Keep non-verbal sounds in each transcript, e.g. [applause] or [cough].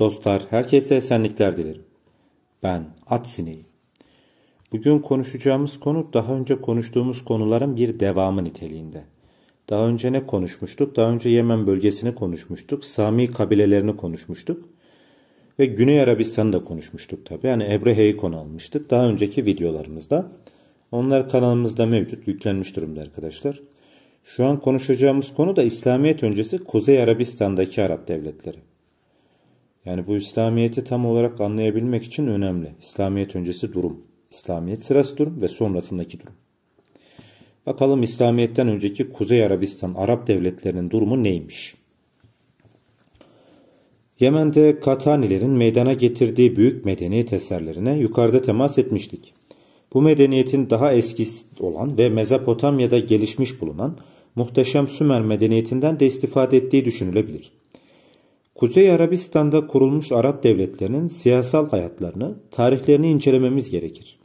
Dostlar, herkese esenlikler dilerim. Ben At Sineği. Bugün konuşacağımız konu daha önce konuştuğumuz konuların bir devamı niteliğinde. Daha önce ne konuşmuştuk? Daha önce Yemen bölgesini konuşmuştuk. Sami kabilelerini konuşmuştuk. Ve Güney Arabistan'ı da konuşmuştuk tabi. Yani Ebrehe'yi konu almıştık daha önceki videolarımızda. Onlar kanalımızda mevcut, yüklenmiş durumda arkadaşlar. Şu an konuşacağımız konu da İslamiyet öncesi Kuzey Arabistan'daki Arap devletleri. Yani bu İslamiyet'i tam olarak anlayabilmek için önemli. İslamiyet öncesi durum, İslamiyet sırası durum ve sonrasındaki durum. Bakalım İslamiyet'ten önceki Kuzey Arabistan Arap devletlerinin durumu neymiş? Yemen'de Katanilerin meydana getirdiği büyük medeniyet eserlerine yukarıda temas etmiştik. Bu medeniyetin daha eski olan ve Mezopotamya'da gelişmiş bulunan muhteşem Sümer medeniyetinden de istifade ettiği düşünülebilir. Kuzey Arabistan'da kurulmuş Arap devletlerinin siyasal hayatlarını, tarihlerini incelememiz gerekir.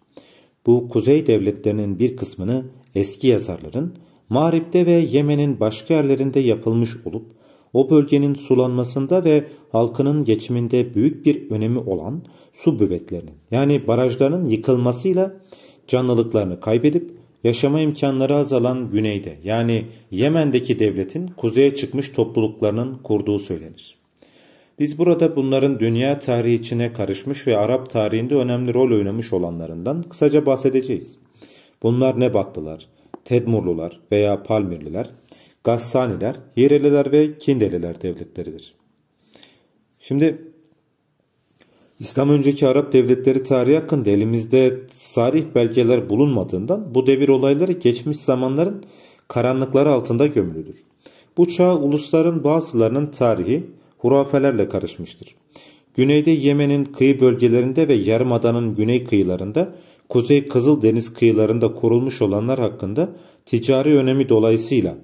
Bu kuzey devletlerinin bir kısmını eski yazarların Mağrib'de ve Yemen'in başka yerlerinde yapılmış olup o bölgenin sulanmasında ve halkının geçiminde büyük bir önemi olan su büvetlerinin yani barajlarının yıkılmasıyla canlılıklarını kaybedip yaşama imkanları azalan güneyde yani Yemen'deki devletin kuzeye çıkmış topluluklarının kurduğu söylenir. Biz burada bunların dünya tarihi içine karışmış ve Arap tarihinde önemli rol oynamış olanlarından kısaca bahsedeceğiz. Bunlar ne battılar, Tedmurlular veya Palmirliler, Gassaniler, Yereliler ve Kindeliler devletleridir. Şimdi İslam önceki Arap devletleri tarihi hakkında elimizde tarih belgeler bulunmadığından bu devir olayları geçmiş zamanların karanlıkları altında gömülüdür. Bu çağ ulusların bazılarının tarihi hurafelerle karışmıştır. Güneyde Yemen'in kıyı bölgelerinde ve yarımadanın güney kıyılarında, Kuzey Kızıldeniz kıyılarında kurulmuş olanlar hakkında ticari önemi dolayısıyla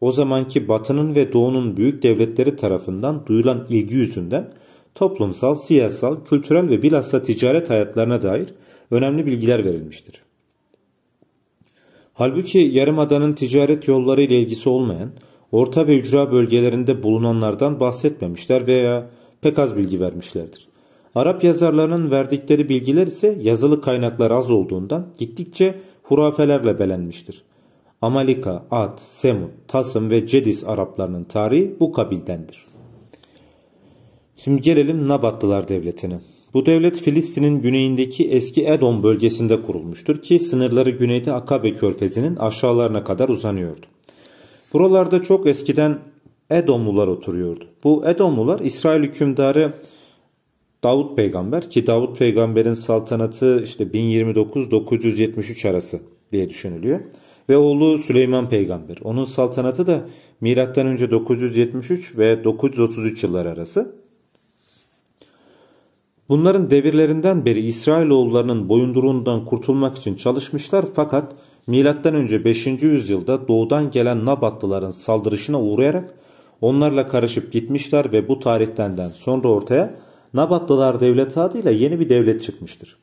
o zamanki Batı'nın ve Doğu'nun büyük devletleri tarafından duyulan ilgi yüzünden toplumsal, siyasal, kültürel ve bilhassa ticaret hayatlarına dair önemli bilgiler verilmiştir. Halbuki yarımadanın ticaret yolları ile ilgisi olmayan, orta ve ücra bölgelerinde bulunanlardan bahsetmemişler veya pek az bilgi vermişlerdir. Arap yazarlarının verdikleri bilgiler ise yazılı kaynaklar az olduğundan gittikçe hurafelerle belenmiştir. Amalika, Ad, Semud, Tasım ve Cedis Araplarının tarihi bu kabildendir. Şimdi gelelim Nabatlılar Devleti'ne. Bu devlet Filistin'in güneyindeki eski Edom bölgesinde kurulmuştur ki sınırları güneyde Akabe körfezinin aşağılarına kadar uzanıyordu. Buralarda çok eskiden Edomlular oturuyordu. Bu Edomlular İsrail hükümdarı Davut peygamber ki Davut peygamberin saltanatı işte 1029-973 arası diye düşünülüyor. Ve oğlu Süleyman peygamber. Onun saltanatı da milattan önce 973 ve 933 yıllar arası. Bunların devirlerinden beri İsrail oğullarının boyunduruğundan kurtulmak için çalışmışlar fakat önce 5. yüzyılda doğudan gelen Nabatlıların saldırışına uğrayarak onlarla karışıp gitmişler ve bu tarihtenden sonra ortaya Nabatlılar devleti adıyla yeni bir devlet çıkmıştır.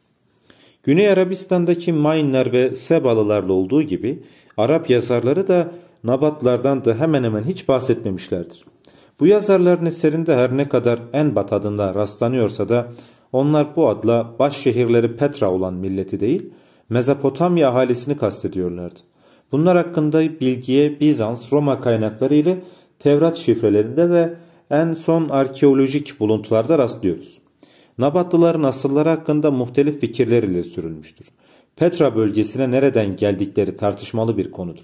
Güney Arabistan'daki Mayinler ve Sebalılarla olduğu gibi Arap yazarları da Nabatlardan da hemen hemen hiç bahsetmemişlerdir. Bu yazarların eserinde her ne kadar Enbat adında rastlanıyorsa da onlar bu adla baş şehirleri Petra olan milleti değil, Mezopotamya ahalisini kastediyorlardı. Bunlar hakkında bilgiye Bizans, Roma kaynakları ile Tevrat şifrelerinde ve en son arkeolojik buluntularda rastlıyoruz. Nabatlıların asılları hakkında muhtelif fikirler ile sürülmüştür. Petra bölgesine nereden geldikleri tartışmalı bir konudur.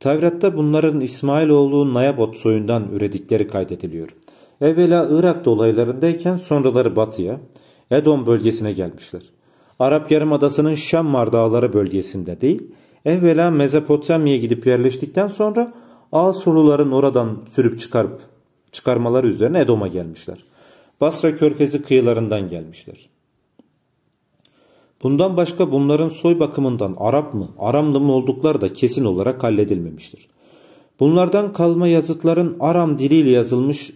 Tevrat'ta bunların İsmailoğlu Nayabot soyundan üredikleri kaydediliyor. Evvela Irak dolaylarındayken sonraları batıya, Edom bölgesine gelmişler. Arap Yarımadası'nın Şammar Dağları bölgesinde değil, evvela Mezopotamya'ya gidip yerleştikten sonra Asurluların oradan sürüp çıkarıp çıkarmaları üzerine Edom'a gelmişler. Basra körfezi kıyılarından gelmişler. Bundan başka bunların soy bakımından Arap mı, Aramlı mı oldukları da kesin olarak halledilmemiştir. Bunlardan kalma yazıtların Aram diliyle yazılmış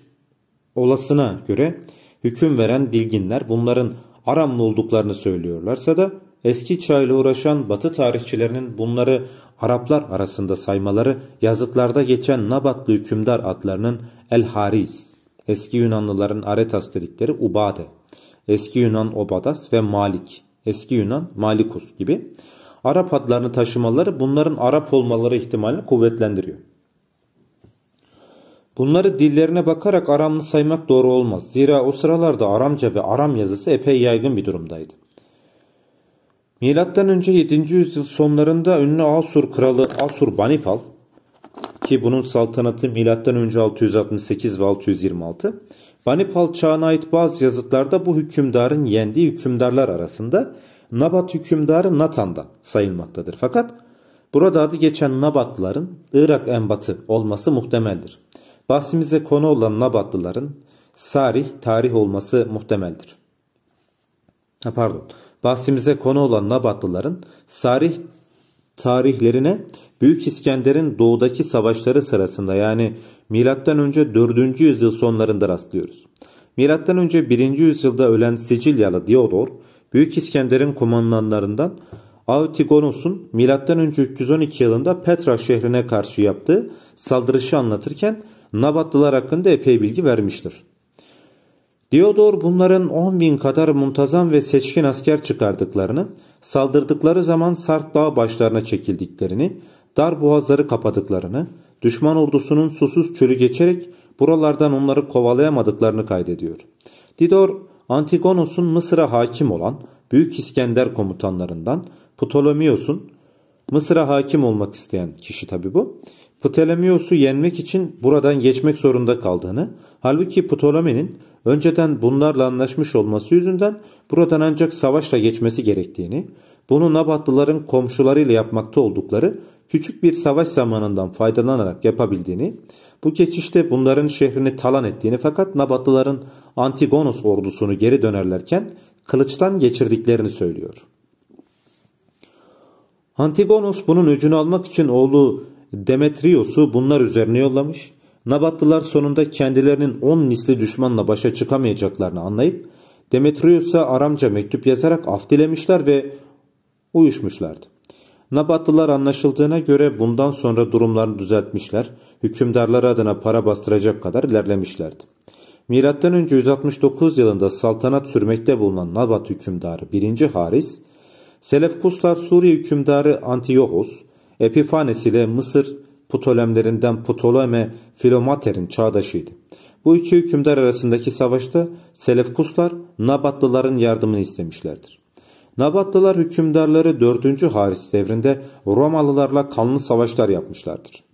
olasına göre hüküm veren bilginler bunların Aramlı olduklarını söylüyorlarsa da eski çayla uğraşan batı tarihçilerinin bunları Araplar arasında saymaları yazıtlarda geçen Nabatlı hükümdar adlarının El Haris, eski Yunanlıların Aretas dedikleri Ubade, eski Yunan Obadas ve Malik, eski Yunan Malikus gibi Arap adlarını taşımaları bunların Arap olmaları ihtimalini kuvvetlendiriyor. Bunları dillerine bakarak Aramlı saymak doğru olmaz. Zira o sıralarda Aramca ve Aram yazısı epey yaygın bir durumdaydı. Milattan önce 7. yüzyıl sonlarında ünlü Asur kralı Asur Banipal ki bunun saltanatı milattan önce 668 ve 626 Banipal çağına ait bazı yazıtlarda bu hükümdarın yendiği hükümdarlar arasında Nabat hükümdarı Natan'da sayılmaktadır. Fakat burada adı geçen Nabatların Irak enbatı olması muhtemeldir. Bahsimize konu olan Nabatlıların sarih tarih olması muhtemeldir. Ha, pardon. Bahsimize konu olan Nabatlıların sarih tarihlerine Büyük İskender'in doğudaki savaşları sırasında yani M.Ö. 4. yüzyıl sonlarında rastlıyoruz. M.Ö. 1. yüzyılda ölen Sicilyalı Diodor, Büyük İskender'in kumandanlarından Avtigonos'un M.Ö. 312 yılında Petra şehrine karşı yaptığı saldırışı anlatırken Nabatlılar hakkında epey bilgi vermiştir. Diodor bunların 10 bin kadar muntazam ve seçkin asker çıkardıklarını, saldırdıkları zaman Sart Dağ başlarına çekildiklerini, dar boğazları kapadıklarını, düşman ordusunun susuz çölü geçerek buralardan onları kovalayamadıklarını kaydediyor. Didor, Antigonos'un Mısır'a hakim olan Büyük İskender komutanlarından Ptolemios'un Mısır'a hakim olmak isteyen kişi tabi bu. Ptolemyos'u yenmek için buradan geçmek zorunda kaldığını, halbuki Ptolemy'nin önceden bunlarla anlaşmış olması yüzünden buradan ancak savaşla geçmesi gerektiğini, bunu Nabatlıların komşularıyla yapmakta oldukları küçük bir savaş zamanından faydalanarak yapabildiğini, bu geçişte bunların şehrini talan ettiğini fakat Nabatlıların Antigonos ordusunu geri dönerlerken kılıçtan geçirdiklerini söylüyor. Antigonos bunun öcünü almak için oğlu Demetrios'u bunlar üzerine yollamış. Nabatlılar sonunda kendilerinin on misli düşmanla başa çıkamayacaklarını anlayıp Demetrios'a Aramca mektup yazarak af dilemişler ve uyuşmuşlardı. Nabatlılar anlaşıldığına göre bundan sonra durumlarını düzeltmişler, hükümdarlar adına para bastıracak kadar ilerlemişlerdi. Milattan önce 169 yılında saltanat sürmekte bulunan Nabat hükümdarı 1. Haris, Selefkuslar Suriye hükümdarı Antiochos, Epifanes ile Mısır Ptolemlerinden Ptoleme Filomater'in çağdaşıydı. Bu iki hükümdar arasındaki savaşta Selefkuslar Nabatlıların yardımını istemişlerdir. Nabatlılar hükümdarları 4. Haris devrinde Romalılarla kanlı savaşlar yapmışlardır.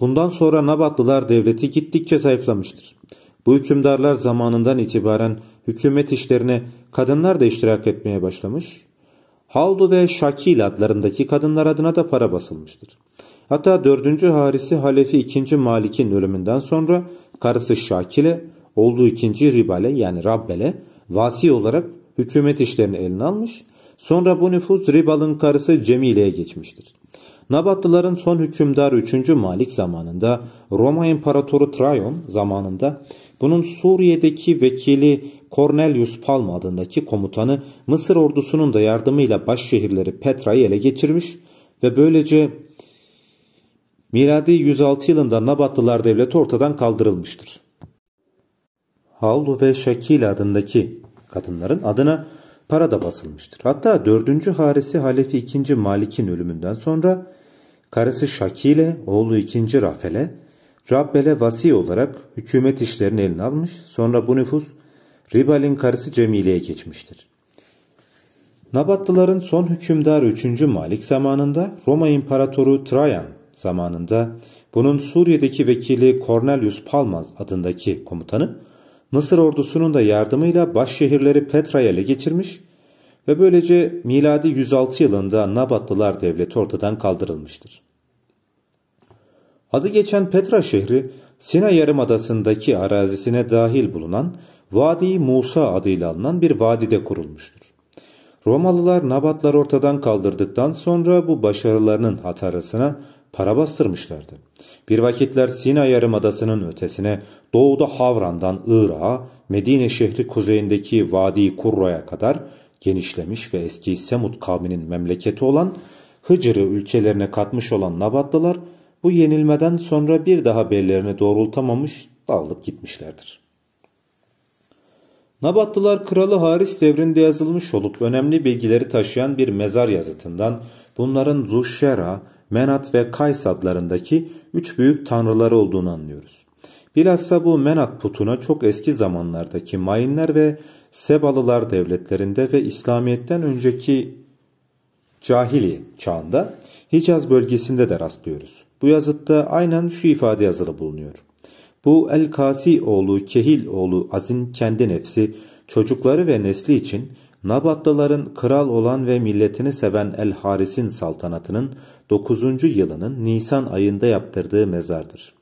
Bundan sonra Nabatlılar devleti gittikçe zayıflamıştır. Bu hükümdarlar zamanından itibaren hükümet işlerine kadınlar da iştirak etmeye başlamış Haldo ve Şakil adlarındaki kadınlar adına da para basılmıştır. Hatta 4. Harisi Halefi 2. Malik'in ölümünden sonra karısı Şakil'e, oğlu 2. Ribal'e yani Rabbel'e vasi olarak hükümet işlerini eline almış, sonra bu nüfus Ribal'ın karısı Cemile'ye geçmiştir. Nabatlıların son hükümdarı 3. Malik zamanında Roma İmparatoru Trajan zamanında bunun Suriye'deki vekili Cornelius Palma adındaki komutanı Mısır ordusunun da yardımıyla baş şehirleri Petra'yı ele geçirmiş ve böylece miladi 106 yılında Nabatlılar devleti ortadan kaldırılmıştır. Havlu ve Şakil adındaki kadınların adına para da basılmıştır. Hatta 4. Harisi Halefi 2. Malik'in ölümünden sonra karısı Şakile, oğlu 2. Rafel'e Rabbel'e vasi olarak hükümet işlerini eline almış. Sonra bu nüfus Ribal'in karısı Cemile'ye geçmiştir. Nabatlıların son hükümdarı 3. Malik zamanında Roma İmparatoru Trajan zamanında bunun Suriye'deki vekili Cornelius Palmas adındaki komutanı Mısır ordusunun da yardımıyla baş şehirleri Petra'ya ele geçirmiş ve böylece miladi 106 yılında Nabatlılar devleti ortadan kaldırılmıştır. Adı geçen Petra şehri Sina Yarımadası'ndaki arazisine dahil bulunan Vadi Musa adıyla alınan bir vadide kurulmuştur. Romalılar Nabatlar ortadan kaldırdıktan sonra bu başarılarının hatarasına para bastırmışlardı. Bir vakitler Sina Yarımadası'nın ötesine doğuda Havran'dan Irak'a, Medine şehri kuzeyindeki Vadi Kurra'ya kadar genişlemiş ve eski Semut kavminin memleketi olan Hıcır'ı ülkelerine katmış olan Nabatlılar bu yenilmeden sonra bir daha bellerini doğrultamamış dağılıp gitmişlerdir. Nabatlılar kralı Haris devrinde yazılmış olup önemli bilgileri taşıyan bir mezar yazıtından bunların Zuşera, Menat ve Kays adlarındaki üç büyük tanrıları olduğunu anlıyoruz. Bilhassa bu Menat putuna çok eski zamanlardaki Mayinler ve Sebalılar devletlerinde ve İslamiyet'ten önceki Cahili çağında Hicaz bölgesinde de rastlıyoruz. Bu yazıtta aynen şu ifade yazılı bulunuyor. Bu El-Kasi oğlu Kehil oğlu Azin kendi nefsi çocukları ve nesli için Nabatlıların kral olan ve milletini seven El-Haris'in saltanatının 9. yılının Nisan ayında yaptırdığı mezardır.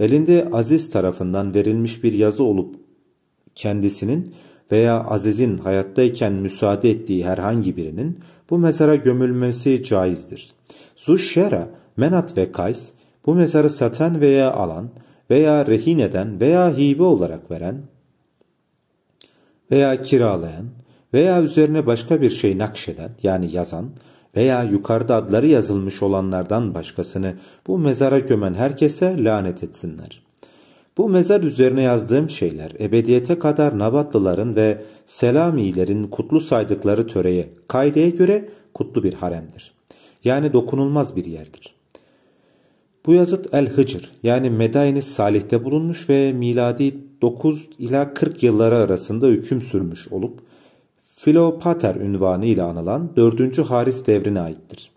Elinde Aziz tarafından verilmiş bir yazı olup kendisinin veya Aziz'in hayattayken müsaade ettiği herhangi birinin bu mezara gömülmesi caizdir. Zuşşera Menat ve Kays bu mezarı satan veya alan veya rehin eden veya hibe olarak veren veya kiralayan veya üzerine başka bir şey nakşeden yani yazan veya yukarıda adları yazılmış olanlardan başkasını bu mezara gömen herkese lanet etsinler. Bu mezar üzerine yazdığım şeyler ebediyete kadar Nabatlıların ve Selamilerin kutlu saydıkları töreye, kaideye göre kutlu bir haremdir. Yani dokunulmaz bir yerdir.'' Bu yazıt El-Hıcr yani Medayni Salih'te bulunmuş ve miladi 9 ila 40 yılları arasında hüküm sürmüş olup Filopater ünvanı ile anılan 4. Haris devrine aittir.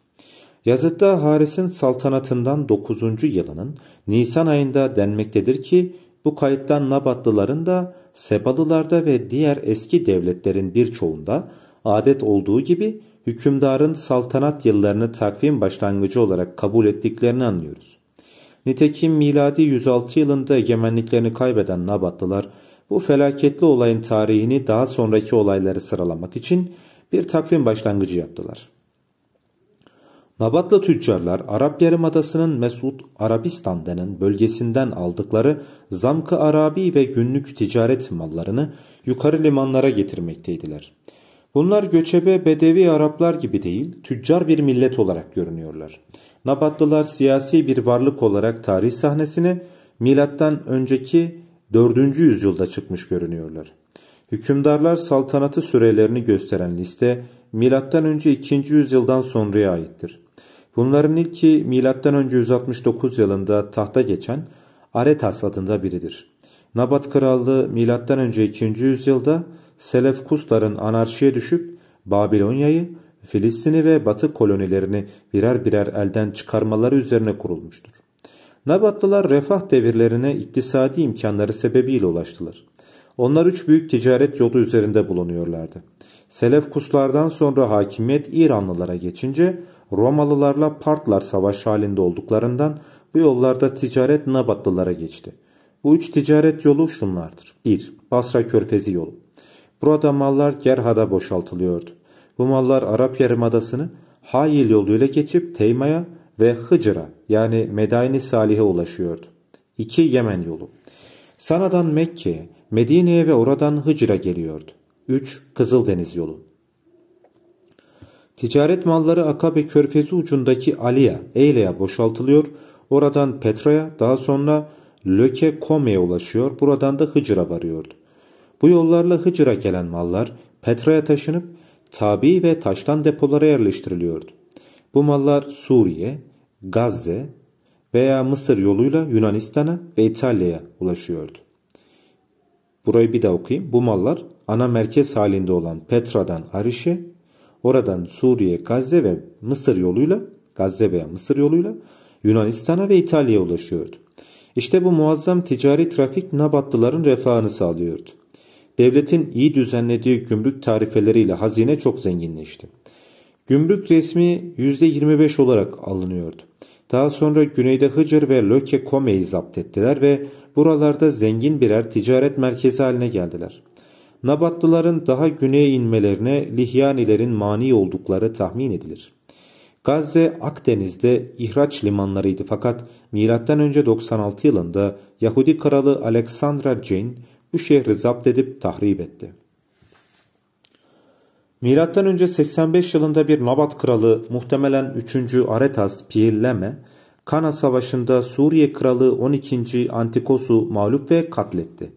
Yazıtta Haris'in saltanatından 9. yılının Nisan ayında denmektedir ki bu kayıttan Nabatlıların da Sebalılarda ve diğer eski devletlerin birçoğunda adet olduğu gibi hükümdarın saltanat yıllarını takvim başlangıcı olarak kabul ettiklerini anlıyoruz. Nitekim miladi 106 yılında egemenliklerini kaybeden Nabatlılar bu felaketli olayın tarihini daha sonraki olayları sıralamak için bir takvim başlangıcı yaptılar. Nabatlı tüccarlar Arap Yarımadası'nın Mesut Arabistan denen bölgesinden aldıkları zamkı arabi ve günlük ticaret mallarını yukarı limanlara getirmekteydiler. Bunlar göçebe Bedevi Araplar gibi değil, tüccar bir millet olarak görünüyorlar. Nabatlılar siyasi bir varlık olarak tarih sahnesine milattan önceki 4. yüzyılda çıkmış görünüyorlar. Hükümdarlar saltanatı sürelerini gösteren liste milattan önce 2. yüzyıldan sonraya aittir. Bunların ilki milattan önce 169 yılında tahta geçen Aretas adında biridir. Nabat Krallığı milattan önce 2. yüzyılda Selef Kusların anarşiye düşüp Babilonya'yı, Filistin'i ve Batı kolonilerini birer birer elden çıkarmaları üzerine kurulmuştur. Nabatlılar refah devirlerine iktisadi imkanları sebebiyle ulaştılar. Onlar üç büyük ticaret yolu üzerinde bulunuyorlardı. Selef Kuslardan sonra hakimiyet İranlılara geçince Romalılarla Partlar savaş halinde olduklarından bu yollarda ticaret Nabatlılara geçti. Bu üç ticaret yolu şunlardır. 1. Basra Körfezi yolu Burada mallar Gerha'da boşaltılıyordu. Bu mallar Arap Yarımadası'nı Hayil yoluyla geçip Teyma'ya ve Hıcır'a yani Medaini Salih'e ulaşıyordu. 2. Yemen yolu Sana'dan Mekke'ye, Medine'ye ve oradan Hıcır'a geliyordu. 3. Kızıldeniz yolu Ticaret malları Akabe körfezi ucundaki Aliya, Eyle'ye boşaltılıyor. Oradan Petra'ya, daha sonra Löke Kome'ye ulaşıyor. Buradan da Hıcır'a varıyordu. Bu yollarla Hıcır'a gelen mallar Petra'ya taşınıp tabi ve taştan depolara yerleştiriliyordu. Bu mallar Suriye, Gazze veya Mısır yoluyla Yunanistan'a ve İtalya'ya ulaşıyordu. Burayı bir daha okuyayım. Bu mallar ana merkez halinde olan Petra'dan Ariş'e, oradan Suriye, Gazze ve Mısır yoluyla, Gazze veya Mısır yoluyla Yunanistan'a ve İtalya'ya ulaşıyordu. İşte bu muazzam ticari trafik Nabatlıların refahını sağlıyordu. Devletin iyi düzenlediği gümrük tarifeleriyle hazine çok zenginleşti. Gümrük resmi %25 olarak alınıyordu. Daha sonra güneyde Hıcır ve Löke Kome'yi zapt ettiler ve buralarda zengin birer ticaret merkezi haline geldiler. Nabatlıların daha güneye inmelerine Lihyanilerin mani oldukları tahmin edilir. Gazze Akdeniz'de ihraç limanlarıydı fakat M.Ö. 96 yılında Yahudi kralı Alexandra Jane bu şehri zapt edip tahrip etti. Milattan önce 85 yılında bir Nabat kralı muhtemelen 3. Aretas Piyilleme Kana Savaşı'nda Suriye kralı 12. Antikos'u mağlup ve katletti.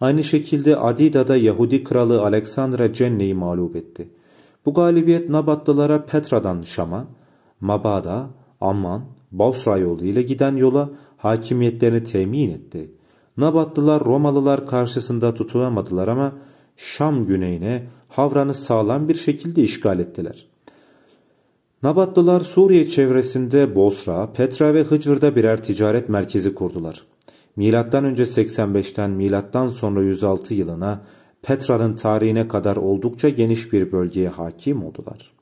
Aynı şekilde Adida'da Yahudi kralı Aleksandra Cenne'yi mağlup etti. Bu galibiyet Nabatlılara Petra'dan Şam'a, Mabada, Amman, Basra yolu ile giden yola hakimiyetlerini temin etti. Nabatlılar Romalılar karşısında tutulamadılar ama Şam güneyine Havran'ı sağlam bir şekilde işgal ettiler. Nabatlılar Suriye çevresinde Bosra, Petra ve Hıcır'da birer ticaret merkezi kurdular. Milattan önce 85'ten milattan sonra 106 yılına Petra'nın tarihine kadar oldukça geniş bir bölgeye hakim oldular.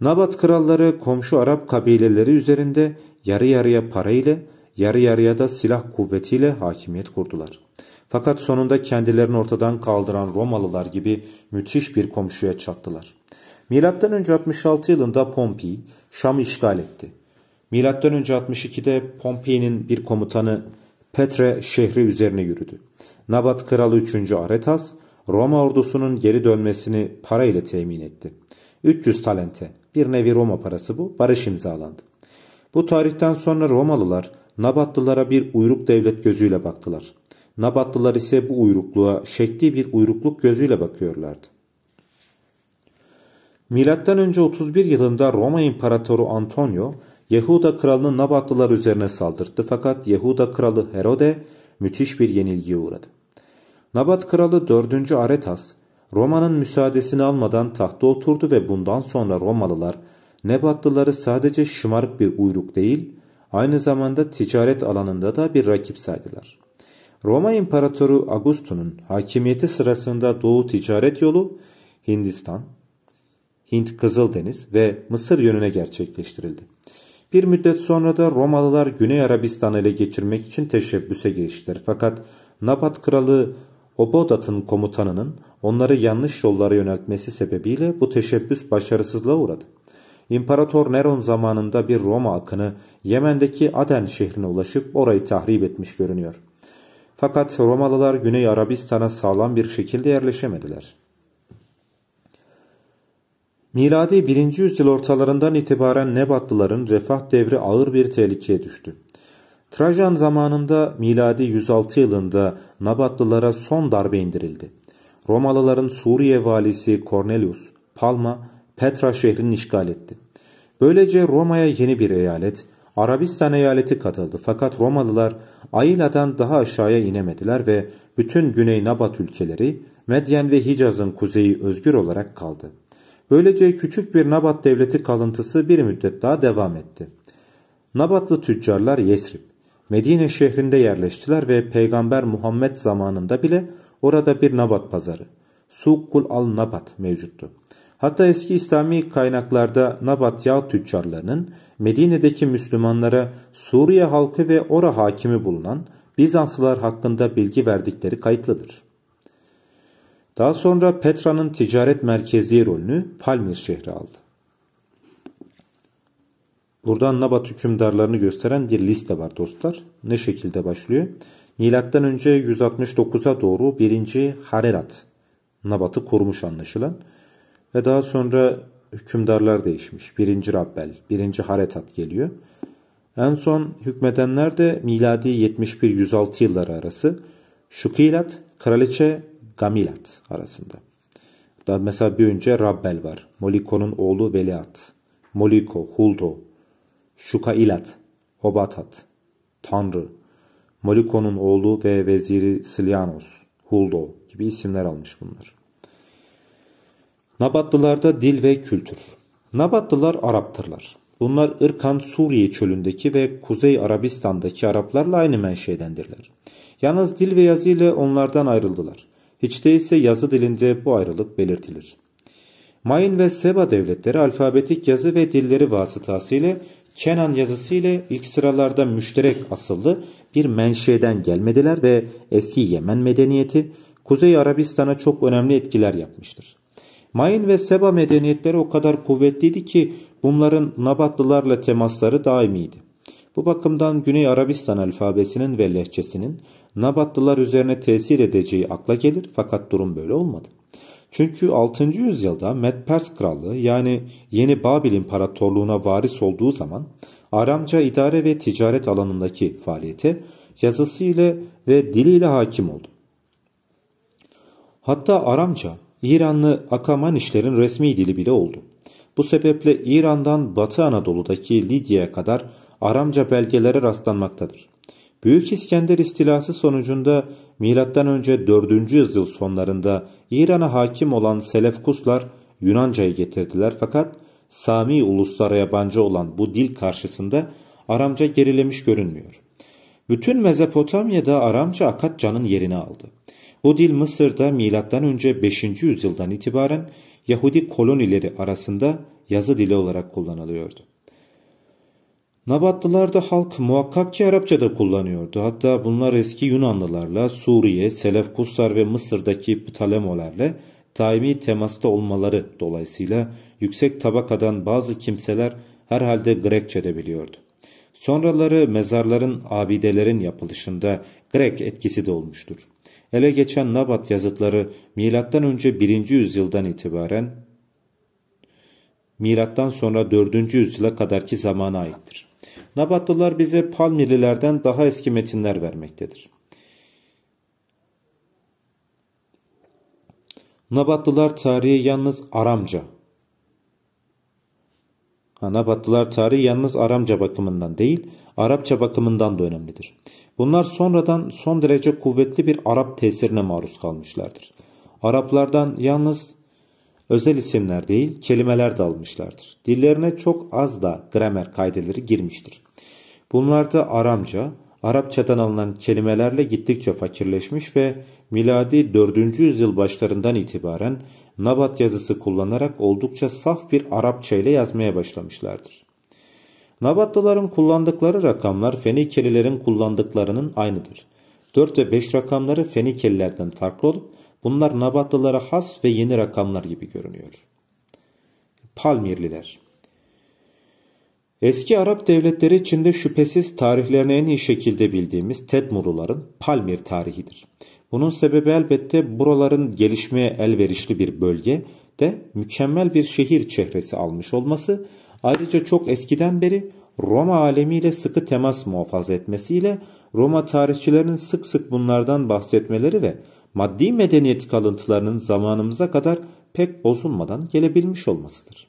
Nabat kralları komşu Arap kabileleri üzerinde yarı yarıya para ile yarı yarıya da silah kuvvetiyle hakimiyet kurdular. Fakat sonunda kendilerini ortadan kaldıran Romalılar gibi müthiş bir komşuya çattılar. Milattan önce 66 yılında Pompey Şam'ı işgal etti. Milattan önce 62'de Pompey'nin bir komutanı Petre şehri üzerine yürüdü. Nabat kralı 3. Aretas Roma ordusunun geri dönmesini para ile temin etti. 300 talente bir nevi Roma parası bu barış imzalandı. Bu tarihten sonra Romalılar Nabatlılara bir uyruk devlet gözüyle baktılar. Nabatlılar ise bu uyrukluğa şekli bir uyrukluk gözüyle bakıyorlardı. Milattan önce 31 yılında Roma İmparatoru Antonio Yehuda kralını Nabatlılar üzerine saldırdı. fakat Yehuda kralı Herode müthiş bir yenilgiye uğradı. Nabat kralı 4. Aretas Roma'nın müsaadesini almadan tahta oturdu ve bundan sonra Romalılar Nebatlıları sadece şımarık bir uyruk değil aynı zamanda ticaret alanında da bir rakip saydılar. Roma İmparatoru Augustus'un hakimiyeti sırasında Doğu ticaret yolu Hindistan, Hint Kızıldeniz ve Mısır yönüne gerçekleştirildi. Bir müddet sonra da Romalılar Güney Arabistan'ı ele geçirmek için teşebbüse giriştiler. Fakat Nabat kralı Obodat'ın komutanının onları yanlış yollara yöneltmesi sebebiyle bu teşebbüs başarısızlığa uğradı. İmparator Neron zamanında bir Roma akını Yemen'deki Aden şehrine ulaşıp orayı tahrip etmiş görünüyor. Fakat Romalılar Güney Arabistan'a sağlam bir şekilde yerleşemediler. Miladi 1. yüzyıl ortalarından itibaren Nebatlıların refah devri ağır bir tehlikeye düştü. Trajan zamanında miladi 106 yılında Nabatlılara son darbe indirildi. Romalıların Suriye valisi Cornelius Palma Petra şehrini işgal etti. Böylece Roma'ya yeni bir eyalet, Arabistan eyaleti katıldı fakat Romalılar Aila'dan daha aşağıya inemediler ve bütün Güney Nabat ülkeleri Medyen ve Hicaz'ın kuzeyi özgür olarak kaldı. Böylece küçük bir Nabat devleti kalıntısı bir müddet daha devam etti. Nabatlı tüccarlar Yesrib, Medine şehrinde yerleştiler ve Peygamber Muhammed zamanında bile orada bir Nabat pazarı, Sukkul al-Nabat mevcuttu. Hatta eski İslami kaynaklarda Nabat Yağ tüccarlarının Medine'deki Müslümanlara Suriye halkı ve Ora hakimi bulunan Bizanslılar hakkında bilgi verdikleri kayıtlıdır. Daha sonra Petra'nın ticaret merkezi rolünü Palmir şehri aldı. Buradan Nabat hükümdarlarını gösteren bir liste var dostlar. Ne şekilde başlıyor? Milattan önce 169'a doğru 1. Harerat Nabat'ı kurmuş anlaşılan. Ve daha sonra hükümdarlar değişmiş. Birinci Rabbel, birinci Haretat geliyor. En son hükmedenler de miladi 71-106 yılları arası Şukilat, Kraliçe Gamilat arasında. Da mesela bir önce Rabbel var. Moliko'nun oğlu Veliat. Moliko, Huldo, Şukailat, Obatat, Tanrı, Moliko'nun oğlu ve veziri Silyanos, Huldo gibi isimler almış bunlar. Nabatlılarda dil ve kültür. Nabatlılar Arap'tırlar. Bunlar Irkan Suriye çölündeki ve Kuzey Arabistan'daki Araplarla aynı menşedendirler. Yalnız dil ve yazı ile onlardan ayrıldılar. Hiç değilse yazı dilinde bu ayrılık belirtilir. Mayın ve Seba devletleri alfabetik yazı ve dilleri vasıtasıyla Kenan yazısı ile ilk sıralarda müşterek asıllı bir menşeden gelmediler ve eski Yemen medeniyeti Kuzey Arabistan'a çok önemli etkiler yapmıştır. Mayen ve Seba medeniyetleri o kadar kuvvetliydi ki bunların Nabatlılarla temasları daimiydi. Bu bakımdan Güney Arabistan alfabesinin ve lehçesinin Nabatlılar üzerine tesir edeceği akla gelir fakat durum böyle olmadı. Çünkü 6. yüzyılda Medpers Krallığı yani Yeni Babil İmparatorluğuna varis olduğu zaman Aramca idare ve ticaret alanındaki faaliyete yazısı ile ve diliyle hakim oldu. Hatta Aramca İranlı Akamanişlerin resmi dili bile oldu. Bu sebeple İran'dan Batı Anadolu'daki Lidya'ya kadar Aramca belgelere rastlanmaktadır. Büyük İskender istilası sonucunda M.Ö. 4. yüzyıl sonlarında İran'a hakim olan Selefkuslar Yunanca'yı getirdiler fakat Sami uluslara yabancı olan bu dil karşısında Aramca gerilemiş görünmüyor. Bütün Mezopotamya'da Aramca Akatca'nın yerini aldı. Bu dil Mısır'da M.Ö. 5. yüzyıldan itibaren Yahudi kolonileri arasında yazı dili olarak kullanılıyordu. Nabatlılarda halk muhakkak ki Arapça da kullanıyordu. Hatta bunlar eski Yunanlılarla, Suriye, Selefkuslar ve Mısır'daki Ptolemolerle daimi temasta olmaları dolayısıyla yüksek tabakadan bazı kimseler herhalde Grekçe de biliyordu. Sonraları mezarların abidelerin yapılışında Grek etkisi de olmuştur ele geçen Nabat yazıtları M.Ö. 1. yüzyıldan itibaren milattan sonra 4. yüzyıla kadarki zamana aittir. Nabatlılar bize Palmililerden daha eski metinler vermektedir. Nabatlılar tarihi yalnız Aramca. Ha, Nabatlılar tarihi yalnız Aramca bakımından değil, Arapça bakımından da önemlidir. Bunlar sonradan son derece kuvvetli bir Arap tesirine maruz kalmışlardır. Araplardan yalnız özel isimler değil kelimeler de almışlardır. Dillerine çok az da gramer kaydeleri girmiştir. Bunlar da Aramca, Arapçadan alınan kelimelerle gittikçe fakirleşmiş ve miladi 4. yüzyıl başlarından itibaren Nabat yazısı kullanarak oldukça saf bir Arapça ile yazmaya başlamışlardır. Nabatlıların kullandıkları rakamlar Fenikelilerin kullandıklarının aynıdır. 4 ve 5 rakamları Fenikelilerden farklı olup bunlar Nabatlılara has ve yeni rakamlar gibi görünüyor. Palmirliler Eski Arap devletleri içinde şüphesiz tarihlerini en iyi şekilde bildiğimiz Tedmuruların Palmir tarihidir. Bunun sebebi elbette buraların gelişmeye elverişli bir bölge de mükemmel bir şehir çehresi almış olması Ayrıca çok eskiden beri Roma alemiyle sıkı temas muhafaza etmesiyle Roma tarihçilerinin sık sık bunlardan bahsetmeleri ve maddi medeniyet kalıntılarının zamanımıza kadar pek bozulmadan gelebilmiş olmasıdır.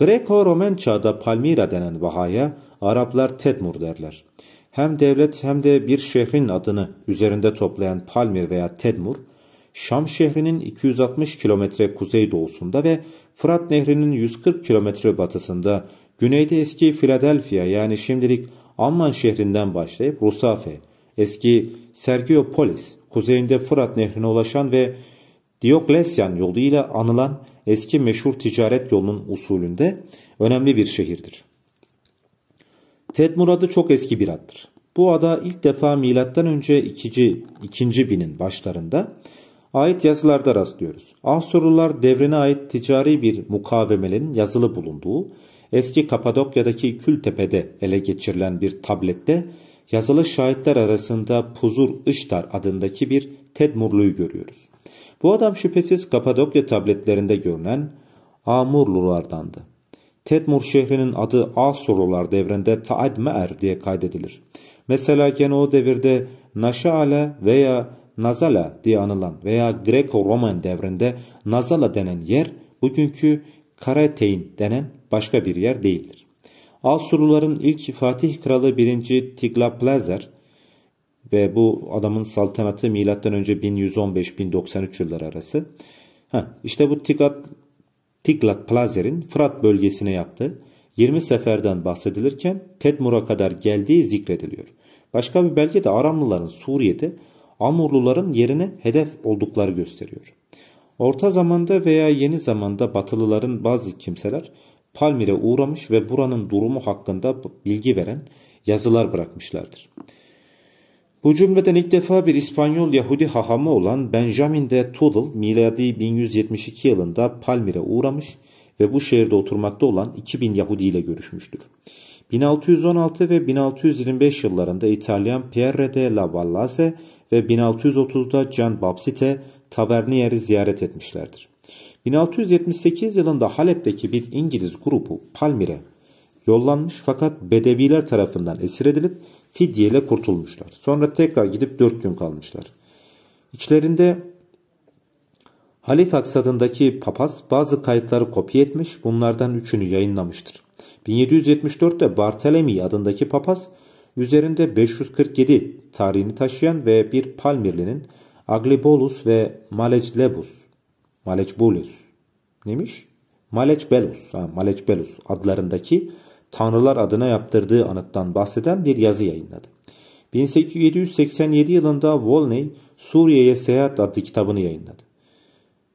Greco-Romen çağda Palmira denen vahaya Araplar Tedmur derler. Hem devlet hem de bir şehrin adını üzerinde toplayan Palmir veya Tedmur, Şam şehrinin 260 kilometre kuzeydoğusunda ve Fırat Nehri'nin 140 kilometre batısında güneyde eski Philadelphia yani şimdilik Alman şehrinden başlayıp Rusafe, eski Sergiopolis, kuzeyinde Fırat Nehri'ne ulaşan ve Dioklesyan yoluyla anılan eski meşhur ticaret yolunun usulünde önemli bir şehirdir. Tedmur adı çok eski bir addır. Bu ada ilk defa milattan önce 2. 2. binin başlarında ait yazılarda rastlıyoruz. Ahsurlular devrine ait ticari bir mukavemelerin yazılı bulunduğu eski Kapadokya'daki Kültepe'de ele geçirilen bir tablette yazılı şahitler arasında Puzur Iştar adındaki bir Tedmurlu'yu görüyoruz. Bu adam şüphesiz Kapadokya tabletlerinde görünen Amurlulardandı. Tedmur şehrinin adı Asurlular devrinde Taadmeer diye kaydedilir. Mesela gene o devirde Naşale veya Nazala diye anılan veya Greco-Roman devrinde Nazala denen yer bugünkü Karateyn denen başka bir yer değildir. Asurluların ilk Fatih kralı 1. Tiglaplazer ve bu adamın saltanatı M.Ö. 1115-1093 yılları arası. Heh, işte bu Tiglat, Tiglat Plazer'in Fırat bölgesine yaptığı 20 seferden bahsedilirken Tedmur'a kadar geldiği zikrediliyor. Başka bir belge de Aramlıların Suriye'de Amurluların yerine hedef oldukları gösteriyor. Orta zamanda veya yeni zamanda batılıların bazı kimseler Palmir'e uğramış ve buranın durumu hakkında bilgi veren yazılar bırakmışlardır. Bu cümleden ilk defa bir İspanyol Yahudi hahamı olan Benjamin de Tudel miladi 1172 yılında Palmir'e uğramış ve bu şehirde oturmakta olan 2000 Yahudi ile görüşmüştür. 1616 ve 1625 yıllarında İtalyan Pierre de la Vallace ve 1630'da Can Bapsite Tavernier'i ziyaret etmişlerdir. 1678 yılında Halep'teki bir İngiliz grubu Palmire yollanmış fakat Bedeviler tarafından esir edilip fidye ile kurtulmuşlar. Sonra tekrar gidip 4 gün kalmışlar. İçlerinde Halif adındaki papaz bazı kayıtları kopya etmiş bunlardan üçünü yayınlamıştır. 1774'te Bartolomei adındaki papaz üzerinde 547 tarihini taşıyan ve bir Palmirli'nin Aglibolus ve Maleclebus, Malecbulus neymiş? Malecbelus, ha, Malecbelus adlarındaki tanrılar adına yaptırdığı anıttan bahseden bir yazı yayınladı. 1787 yılında Volney Suriye'ye Seyahat adlı kitabını yayınladı.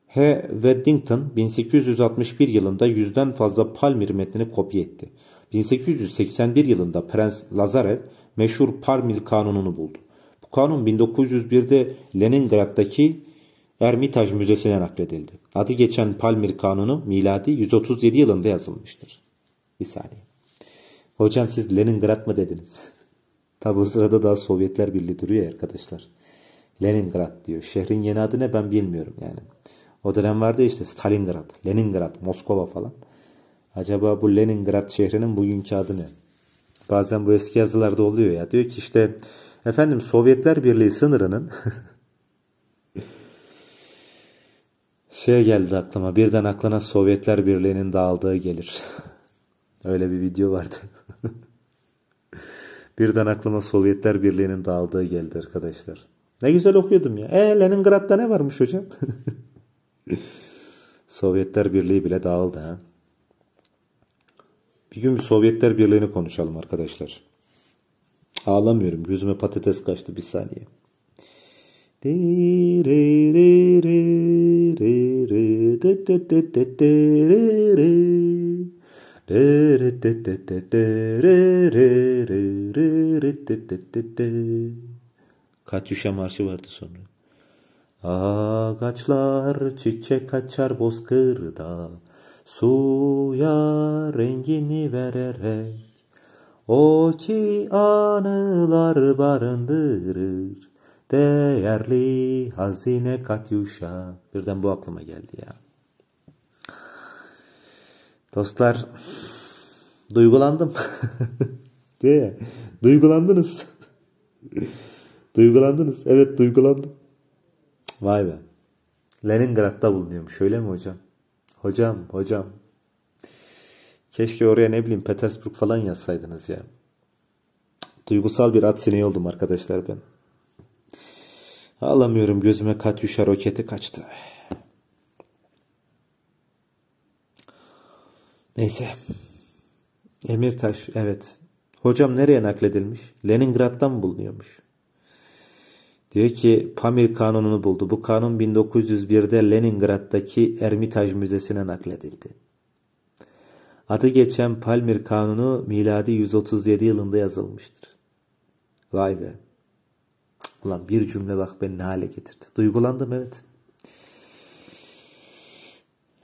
H. Weddington 1861 yılında yüzden fazla Palmir metnini kopya etti. 1881 yılında Prens Lazarev meşhur Parmil Kanunu'nu buldu. Bu kanun 1901'de Leningrad'daki Ermitaj Müzesi'ne nakledildi. Adı geçen Palmir Kanunu miladi 137 yılında yazılmıştır. Bir saniye. Hocam siz Leningrad mı dediniz? [laughs] Tabi o sırada daha Sovyetler Birliği duruyor ya arkadaşlar. Leningrad diyor. Şehrin yeni adı ne ben bilmiyorum yani. O dönem vardı işte Stalingrad, Leningrad, Moskova falan. Acaba bu Leningrad şehrinin bugünkü adı ne? Bazen bu eski yazılarda oluyor ya. Diyor ki işte efendim Sovyetler Birliği sınırının [laughs] şey geldi aklıma. Birden aklına Sovyetler Birliği'nin dağıldığı gelir. [laughs] Öyle bir video vardı. [laughs] Birden aklıma Sovyetler Birliği'nin dağıldığı geldi arkadaşlar. Ne güzel okuyordum ya. E Leningrad'da ne varmış hocam? Sovyetler Birliği bile dağıldı ha. Bir gün Sovyetler Birliği'ni konuşalım arkadaşlar. Ağlamıyorum. Gözüme patates kaçtı bir saniye. De re Katyuşa marşı vardı sonra. Ağaçlar çiçek açar bozkırda. Suya rengini vererek o ki anılar barındırır değerli hazine Katyuşa. Birden bu aklıma geldi ya. Dostlar duygulandım. [laughs] Diyor ya. Duygulandınız. [laughs] duygulandınız. Evet duygulandım. Vay be. Leningrad'da bulunuyormuş. Şöyle mi hocam? Hocam, hocam. Keşke oraya ne bileyim Petersburg falan yazsaydınız ya. Duygusal bir at sineği oldum arkadaşlar ben. Ağlamıyorum gözüme Katyuşa roketi kaçtı. Neyse. Emirtaş evet. Hocam nereye nakledilmiş? Leningrad'dan mı bulunuyormuş? Diyor ki Pamir kanununu buldu. Bu kanun 1901'de Leningrad'daki Ermitaj Müzesi'ne nakledildi. Adı geçen Palmir kanunu miladi 137 yılında yazılmıştır. Vay be. Ulan bir cümle bak beni ne hale getirdi. Duygulandım evet.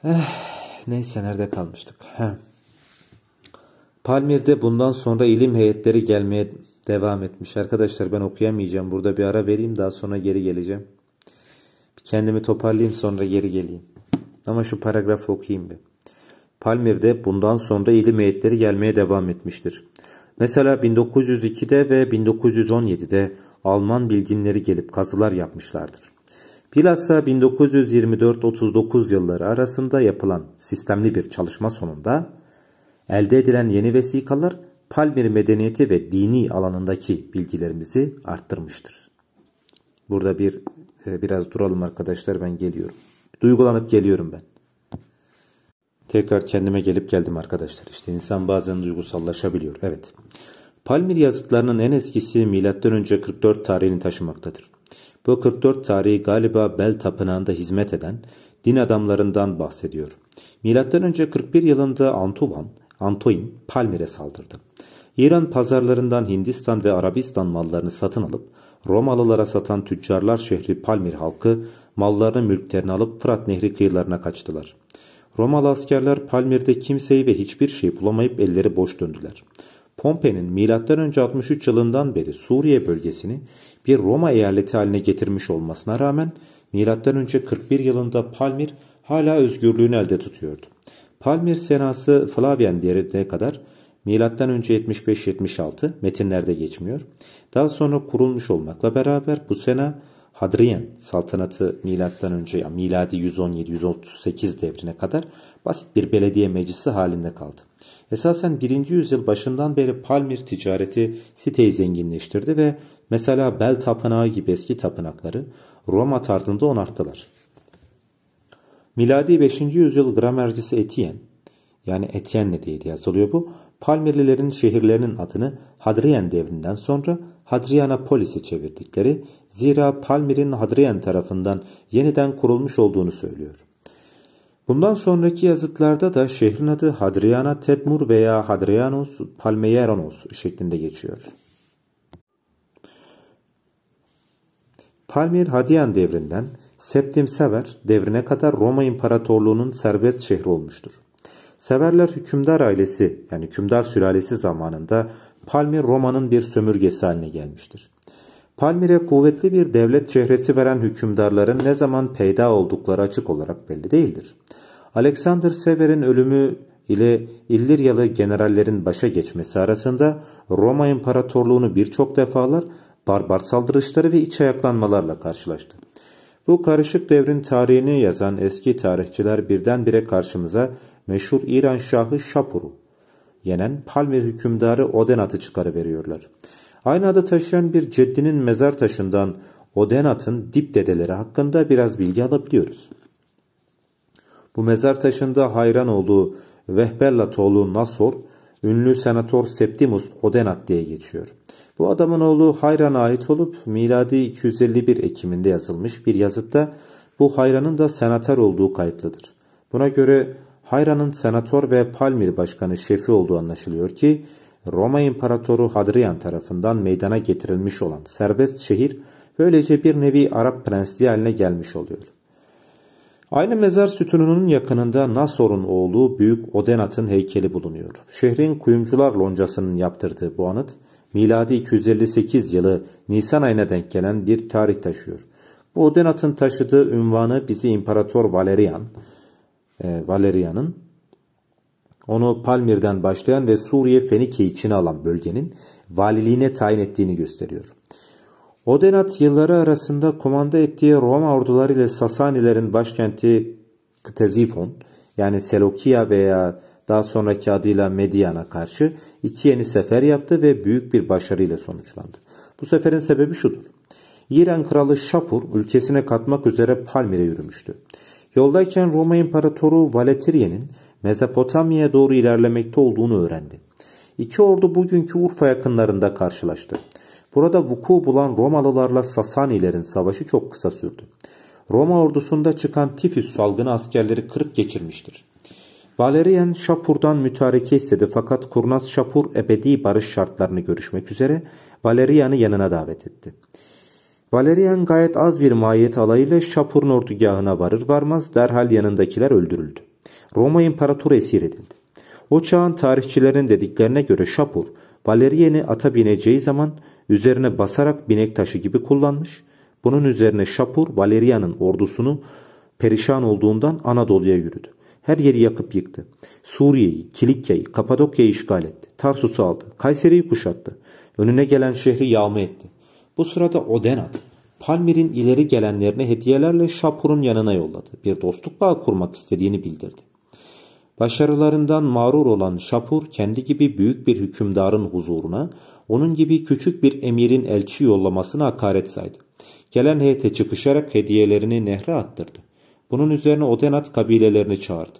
Eh, neyse nerede kalmıştık. Heh. Palmir'de bundan sonra ilim heyetleri gelmeye Devam etmiş. Arkadaşlar ben okuyamayacağım. Burada bir ara vereyim daha sonra geri geleceğim. Bir kendimi toparlayayım sonra geri geleyim. Ama şu paragrafı okuyayım bir. Palmir'de bundan sonra ilim heyetleri gelmeye devam etmiştir. Mesela 1902'de ve 1917'de Alman bilginleri gelip kazılar yapmışlardır. Bilhassa 1924-39 yılları arasında yapılan sistemli bir çalışma sonunda elde edilen yeni vesikalar Palmir medeniyeti ve dini alanındaki bilgilerimizi arttırmıştır. Burada bir e, biraz duralım arkadaşlar ben geliyorum. Duygulanıp geliyorum ben. Tekrar kendime gelip geldim arkadaşlar. İşte insan bazen duygusallaşabiliyor. Evet. Palmir yazıtlarının en eskisi önce 44 tarihini taşımaktadır. Bu 44 tarihi galiba Bel Tapınağı'nda hizmet eden din adamlarından bahsediyor. Milattan önce 41 yılında Antuvan, Antoin Palmire saldırdı. İran pazarlarından Hindistan ve Arabistan mallarını satın alıp Romalılara satan tüccarlar şehri Palmir halkı mallarını mülklerini alıp Fırat Nehri kıyılarına kaçtılar. Romalı askerler Palmir'de kimseyi ve hiçbir şey bulamayıp elleri boş döndüler. Pompey'nin M.Ö. 63 yılından beri Suriye bölgesini bir Roma eyaleti haline getirmiş olmasına rağmen M.Ö. 41 yılında Palmir hala özgürlüğünü elde tutuyordu. Palmir Senası Flavian devrine kadar M.Ö. 75-76 metinlerde geçmiyor. Daha sonra kurulmuş olmakla beraber bu sena Hadrian saltanatı milattan önce yani miladi 117-138 devrine kadar basit bir belediye meclisi halinde kaldı. Esasen 1. yüzyıl başından beri Palmir ticareti siteyi zenginleştirdi ve mesela Bel Tapınağı gibi eski tapınakları Roma tarzında onarttılar. Miladi 5. yüzyıl gramercisi Etienne yani Etienne diye yazılıyor bu. Palmelilerin şehirlerinin adını Hadrian devrinden sonra Hadrianapolis'e çevirdikleri zira Palmir'in Hadrian tarafından yeniden kurulmuş olduğunu söylüyor. Bundan sonraki yazıtlarda da şehrin adı Hadriana Tedmur veya Hadrianus Palmeieranos şeklinde geçiyor. Palmir Hadrian devrinden Septim Sever devrine kadar Roma İmparatorluğu'nun serbest şehri olmuştur. Severler hükümdar ailesi yani hükümdar sülalesi zamanında Palmir Roma'nın bir sömürgesi haline gelmiştir. Palmir'e kuvvetli bir devlet çehresi veren hükümdarların ne zaman peyda oldukları açık olarak belli değildir. Alexander Sever'in ölümü ile İlliryalı generallerin başa geçmesi arasında Roma İmparatorluğunu birçok defalar barbar saldırışları ve iç ayaklanmalarla karşılaştı. Bu karışık devrin tarihini yazan eski tarihçiler birdenbire karşımıza meşhur İran Şahı Şapur'u yenen Palmir hükümdarı Odenat'ı çıkarıveriyorlar. Aynı adı taşıyan bir ceddinin mezar taşından Odenat'ın dip dedeleri hakkında biraz bilgi alabiliyoruz. Bu mezar taşında hayran olduğu Vehbellatoğlu Nasor, ünlü senatör Septimus Odenat diye geçiyor. Bu adamın oğlu Hayran'a ait olup miladi 251 Ekim'inde yazılmış bir yazıtta bu Hayran'ın da senatör olduğu kayıtlıdır. Buna göre Hayran'ın senatör ve Palmir başkanı şefi olduğu anlaşılıyor ki Roma İmparatoru Hadrian tarafından meydana getirilmiş olan serbest şehir böylece bir nevi Arap prensliği haline gelmiş oluyor. Aynı mezar sütununun yakınında Nasor'un oğlu Büyük Odenat'ın heykeli bulunuyor. Şehrin kuyumcular loncasının yaptırdığı bu anıt miladi 258 yılı Nisan ayına denk gelen bir tarih taşıyor. Bu Odenat'ın taşıdığı ünvanı bizi İmparator Valerian, e, Valerian'ın onu Palmir'den başlayan ve Suriye Fenike'yi içine alan bölgenin valiliğine tayin ettiğini gösteriyor. Odenat yılları arasında komanda ettiği Roma orduları ile Sasanilerin başkenti Ktezifon yani Seleukia veya daha sonraki adıyla Medyan'a karşı iki yeni sefer yaptı ve büyük bir başarıyla sonuçlandı. Bu seferin sebebi şudur. İran kralı Şapur ülkesine katmak üzere Palmir'e yürümüştü. Yoldayken Roma İmparatoru Valeterian'in Mezopotamya'ya doğru ilerlemekte olduğunu öğrendi. İki ordu bugünkü Urfa yakınlarında karşılaştı. Burada vuku bulan Romalılarla Sasanilerin savaşı çok kısa sürdü. Roma ordusunda çıkan tifüs salgını askerleri kırıp geçirmiştir. Valerian Şapur'dan mütareke istedi fakat kurnaz Şapur ebedi barış şartlarını görüşmek üzere Valerian'ı yanına davet etti. Valerian gayet az bir mahiyet alayıyla Şapur'un ordugahına varır varmaz derhal yanındakiler öldürüldü. Roma İmparatoru esir edildi. O çağın tarihçilerin dediklerine göre Şapur, Valerian'ı ata bineceği zaman üzerine basarak binek taşı gibi kullanmış. Bunun üzerine Şapur, Valerian'ın ordusunu perişan olduğundan Anadolu'ya yürüdü. Her yeri yakıp yıktı. Suriye'yi, Kilikya'yı, Kapadokya'yı işgal etti. Tarsus'u aldı. Kayseri'yi kuşattı. Önüne gelen şehri yağma etti. Bu sırada Odenat, Palmir'in ileri gelenlerine hediyelerle Şapur'un yanına yolladı. Bir dostluk bağı kurmak istediğini bildirdi. Başarılarından mağrur olan Şapur kendi gibi büyük bir hükümdarın huzuruna, onun gibi küçük bir emirin elçi yollamasını hakaret saydı. Gelen heyete çıkışarak hediyelerini nehre attırdı. Bunun üzerine Odenat kabilelerini çağırdı.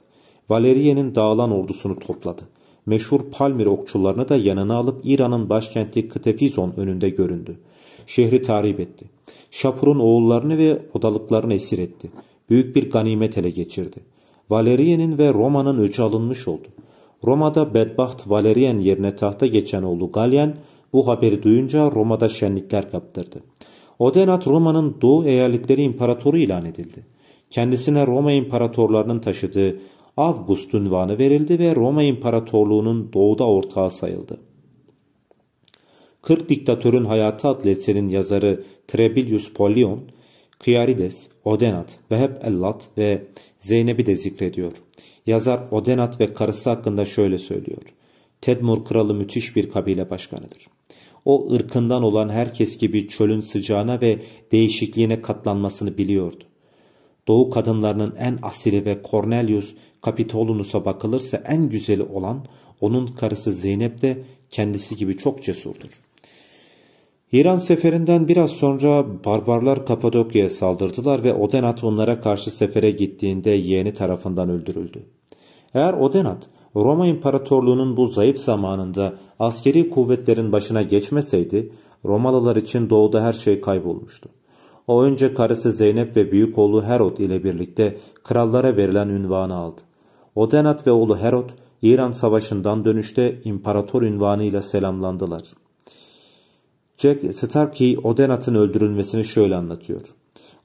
Valeriye'nin dağılan ordusunu topladı. Meşhur Palmir okçularını da yanına alıp İran'ın başkenti Ktefizon önünde göründü. Şehri tahrip etti. Şapur'un oğullarını ve odalıklarını esir etti. Büyük bir ganimet ele geçirdi. Valeriye'nin ve Roma'nın öcü alınmış oldu. Roma'da bedbaht Valeriyen yerine tahta geçen oğlu Galyen bu haberi duyunca Roma'da şenlikler kaptırdı. Odenat Roma'nın doğu eyaletleri imparatoru ilan edildi. Kendisine Roma imparatorlarının taşıdığı Avgust ünvanı verildi ve Roma İmparatorluğu'nun doğuda ortağı sayıldı. 40 Diktatörün Hayatı adlı eserin yazarı Trebilius Polion, Kıyarides, Odenat, Veheb Ellat ve Zeynep'i de zikrediyor. Yazar Odenat ve karısı hakkında şöyle söylüyor. Tedmur kralı müthiş bir kabile başkanıdır. O ırkından olan herkes gibi çölün sıcağına ve değişikliğine katlanmasını biliyordu. Doğu kadınlarının en asili ve Cornelius Capitolinus'a bakılırsa en güzeli olan onun karısı Zeynep de kendisi gibi çok cesurdur. İran seferinden biraz sonra barbarlar Kapadokya'ya saldırdılar ve Odenat onlara karşı sefere gittiğinde yeğeni tarafından öldürüldü. Eğer Odenat Roma İmparatorluğu'nun bu zayıf zamanında askeri kuvvetlerin başına geçmeseydi Romalılar için doğuda her şey kaybolmuştu. O önce karısı Zeynep ve büyük oğlu Herod ile birlikte krallara verilen ünvanı aldı. Odenat ve oğlu Herod, İran Savaşı'ndan dönüşte imparator ile selamlandılar. Jack Starkey Odenat'ın öldürülmesini şöyle anlatıyor.